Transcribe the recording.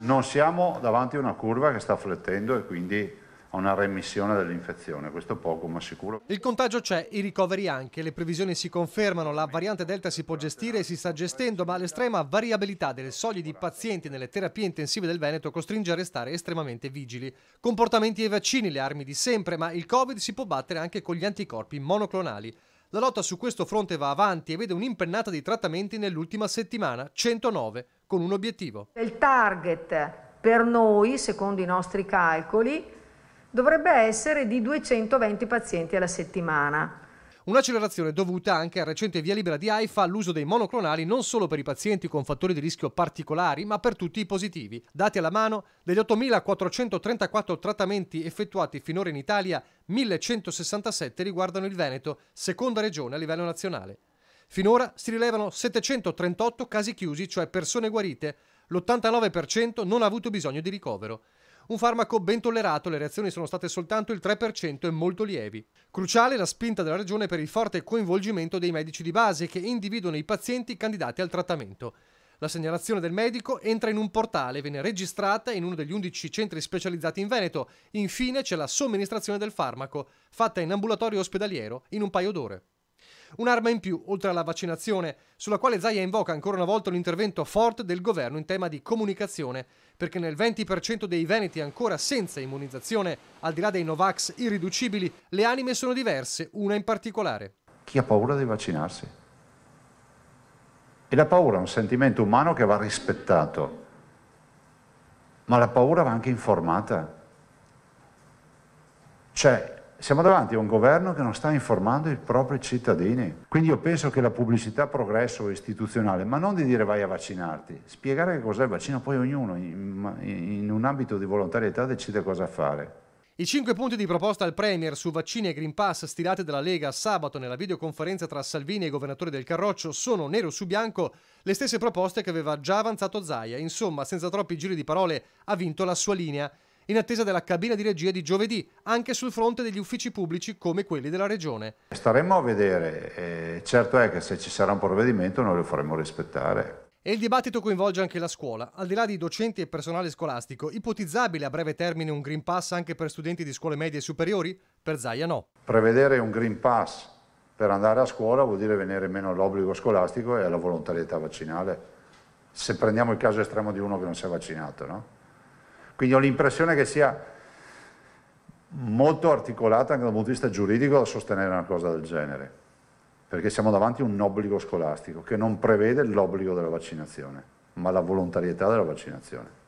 Non siamo davanti a una curva che sta flettendo e quindi a una remissione dell'infezione, questo poco ma sicuro. Il contagio c'è, i ricoveri anche, le previsioni si confermano, la variante Delta si può gestire e si sta gestendo, ma l'estrema variabilità delle soglie di pazienti nelle terapie intensive del Veneto costringe a restare estremamente vigili. Comportamenti ai vaccini, le armi di sempre, ma il Covid si può battere anche con gli anticorpi monoclonali. La lotta su questo fronte va avanti e vede un'impennata di trattamenti nell'ultima settimana, 109 con un obiettivo. Il target per noi, secondo i nostri calcoli, dovrebbe essere di 220 pazienti alla settimana. Un'accelerazione dovuta anche al recente via libera di AIFA all'uso dei monoclonali non solo per i pazienti con fattori di rischio particolari, ma per tutti i positivi. Dati alla mano, degli 8.434 trattamenti effettuati finora in Italia, 1.167 riguardano il Veneto, seconda regione a livello nazionale. Finora si rilevano 738 casi chiusi, cioè persone guarite. L'89% non ha avuto bisogno di ricovero. Un farmaco ben tollerato, le reazioni sono state soltanto il 3% e molto lievi. Cruciale la spinta della Regione per il forte coinvolgimento dei medici di base che individuano i pazienti candidati al trattamento. La segnalazione del medico entra in un portale, viene registrata in uno degli 11 centri specializzati in Veneto. Infine c'è la somministrazione del farmaco, fatta in ambulatorio ospedaliero in un paio d'ore. Un'arma in più, oltre alla vaccinazione, sulla quale Zaia invoca ancora una volta un intervento forte del governo in tema di comunicazione, perché nel 20% dei veneti ancora senza immunizzazione, al di là dei Novax irriducibili, le anime sono diverse, una in particolare. Chi ha paura di vaccinarsi? E la paura è un sentimento umano che va rispettato, ma la paura va anche informata. Cioè, siamo davanti a un governo che non sta informando i propri cittadini. Quindi io penso che la pubblicità progresso istituzionale, ma non di dire vai a vaccinarti, spiegare che cos'è il vaccino, poi ognuno in, in un ambito di volontarietà decide cosa fare. I cinque punti di proposta al Premier su vaccini e Green Pass stilati dalla Lega sabato nella videoconferenza tra Salvini e i governatori del Carroccio sono nero su bianco le stesse proposte che aveva già avanzato Zaia. Insomma, senza troppi giri di parole, ha vinto la sua linea in attesa della cabina di regia di giovedì, anche sul fronte degli uffici pubblici come quelli della Regione. Staremmo a vedere, eh, certo è che se ci sarà un provvedimento noi lo faremo rispettare. E il dibattito coinvolge anche la scuola. Al di là di docenti e personale scolastico, ipotizzabile a breve termine un Green Pass anche per studenti di scuole medie e superiori? Per Zaia no. Prevedere un Green Pass per andare a scuola vuol dire venire meno all'obbligo scolastico e alla volontarietà vaccinale. Se prendiamo il caso estremo di uno che non si è vaccinato, no? Quindi ho l'impressione che sia molto articolata anche dal punto di vista giuridico da sostenere una cosa del genere, perché siamo davanti a un obbligo scolastico che non prevede l'obbligo della vaccinazione, ma la volontarietà della vaccinazione.